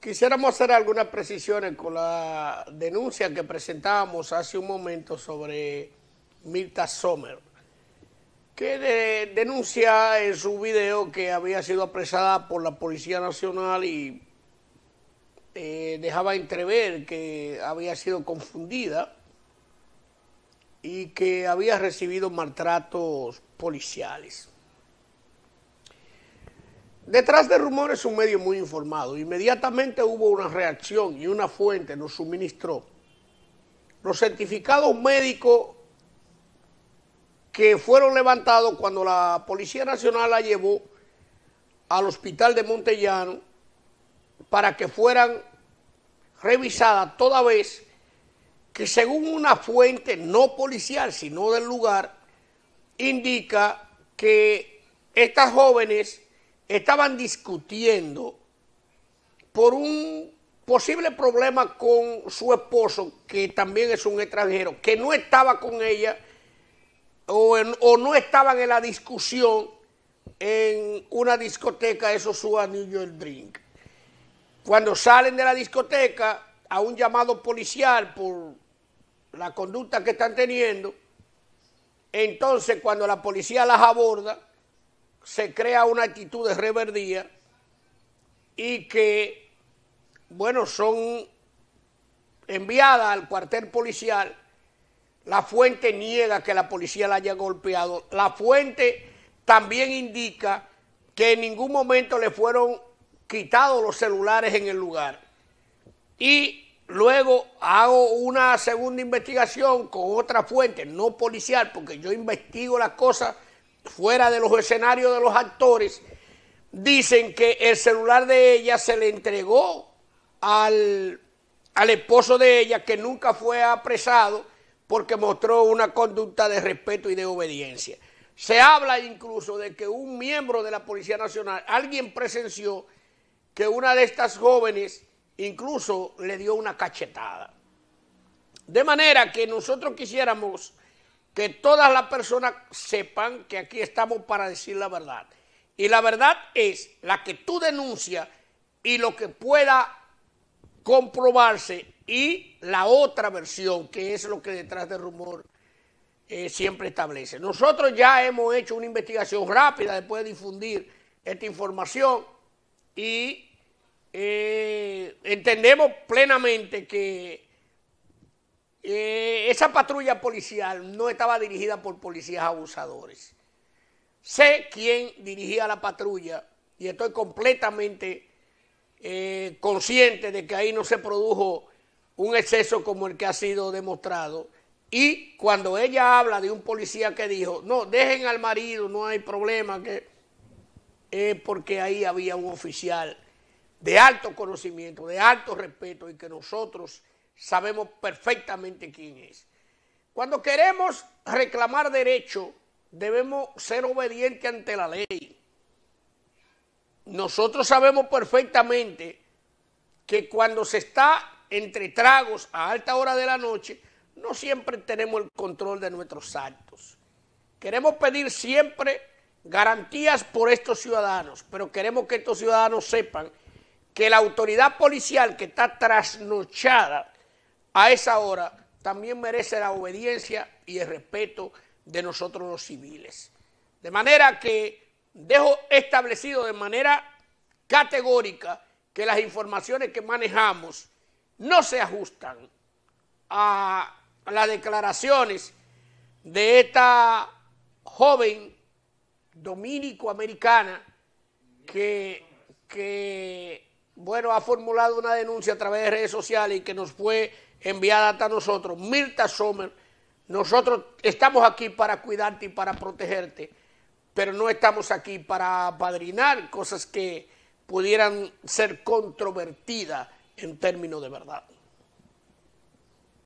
Quisiéramos hacer algunas precisiones con la denuncia que presentábamos hace un momento sobre Mirta Sommer, que denuncia en su video que había sido apresada por la Policía Nacional y eh, dejaba entrever que había sido confundida y que había recibido maltratos policiales. Detrás de Rumores un medio muy informado. Inmediatamente hubo una reacción y una fuente nos suministró los certificados médicos que fueron levantados cuando la Policía Nacional la llevó al hospital de Montellano para que fueran revisadas toda vez que según una fuente no policial, sino del lugar, indica que estas jóvenes estaban discutiendo por un posible problema con su esposo, que también es un extranjero, que no estaba con ella o, no estaban en la discusión en una discoteca, eso su anillo el drink. Cuando salen de la discoteca a un llamado policial por la conducta que están teniendo, entonces cuando la policía las aborda, se crea una actitud de reverdía y que, bueno, son enviadas al cuartel policial. La fuente niega que la policía la haya golpeado. La fuente también indica que en ningún momento le fueron quitados los celulares en el lugar. Y luego hago una segunda investigación con otra fuente, no policial, porque yo investigo las cosas fuera de los escenarios de los actores, dicen que el celular de ella se le entregó al, esposo de ella, que nunca fue apresado porque mostró una conducta de respeto y de obediencia. Se habla incluso de que un miembro de la Policía Nacional, alguien presenció que una de estas jóvenes incluso le dio una cachetada. De manera que nosotros quisiéramos que todas las personas sepan que aquí estamos para decir la verdad. Y la verdad es la que tú denuncias y lo que pueda comprobarse y la otra versión, que es lo que detrás del rumor eh, siempre establece. Nosotros ya hemos hecho una investigación rápida después de difundir esta información y eh, entendemos plenamente que eh, esa patrulla policial no estaba dirigida por policías abusadores. Sé quién dirigía la patrulla y estoy completamente eh, consciente de que ahí no se produjo un exceso como el que ha sido demostrado. Y cuando ella habla de un policía que dijo, no, dejen al marido, no hay problema, que es porque ahí había un oficial de alto conocimiento, de alto respeto y que nosotros sabemos perfectamente quién es. Cuando queremos reclamar derecho, debemos ser obedientes ante la ley. Nosotros sabemos perfectamente que cuando se está entre tragos a alta hora de la noche, no siempre tenemos el control de nuestros actos. Queremos pedir siempre garantías por estos ciudadanos, pero queremos que estos ciudadanos sepan que la autoridad policial que está trasnochada a esa hora también merece la obediencia y el respeto de nosotros los civiles. De manera que dejo establecido de manera categórica que las informaciones que manejamos no se ajustan a las declaraciones de esta joven dominico-americana que, que bueno, ha formulado una denuncia a través de redes sociales y que nos fue enviada hasta nosotros. Mirta Sommer, nosotros estamos aquí para cuidarte y para protegerte, pero no estamos aquí para apadrinar cosas que pudieran ser controvertidas en términos de verdad.